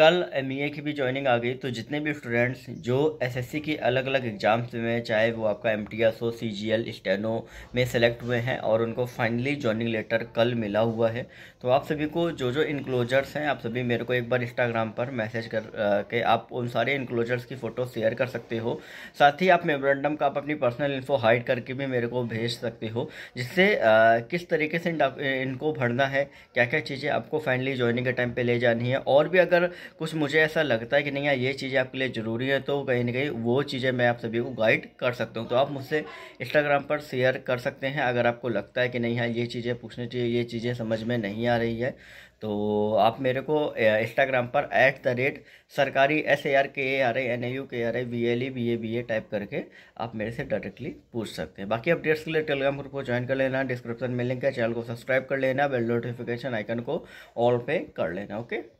कल M e की भी ज्वाइनिंग आ गई तो जितने भी स्टूडेंट्स जो एसएससी के अलग अलग एग्ज़ाम्स में चाहे वो आपका एम टी एस हो सी जी एल स्टेनो में सेलेक्ट हुए हैं और उनको फाइनली ज्वाइनिंग लेटर कल मिला हुआ है तो आप सभी को जो जो इनक्लोजर्स हैं आप सभी मेरे को एक बार इंस्टाग्राम पर मैसेज कर आ, के आप उन सारे इनक्लोजर्स की फ़ोटो शेयर कर सकते हो साथ ही आप मेमोरेंडम का आप अपनी पर्सनल इन्फो हाइड करके भी मेरे को भेज सकते हो जिससे किस तरीके से इनको भरना है क्या क्या चीज़ें आपको फाइनली ज्वाइनिंग के टाइम पर ले जानी है और भी अगर कुछ मुझे ऐसा लगता है कि नहीं यार ये चीज़ें आपके लिए ज़रूरी है तो कहीं ना कहीं वो चीज़ें मैं आप सभी को गाइड कर सकता हूँ तो आप मुझसे इंस्टाग्राम पर शेयर कर सकते हैं अगर आपको लगता है कि नहीं यार ये चीज़ें पूछनी चाहिए ये चीज़ें समझ में नहीं आ रही है तो आप मेरे को इंस्टाग्राम पर ऐट द रेट सरकारी S A R K A R I N A U K R I B L E B A B A type करके आप मेरे से डायरेक्टली पूछ सकते हैं बाकी अपडेट्स के लिए टेलीग्राम ग्रुप को ज्वाइन कर लेना डिस्क्रिप्शन में लिंक है चैनल को सब्सक्राइब कर लेना बेल नोटिफिकेशन आइकन को ऑल पे कर लेना ओके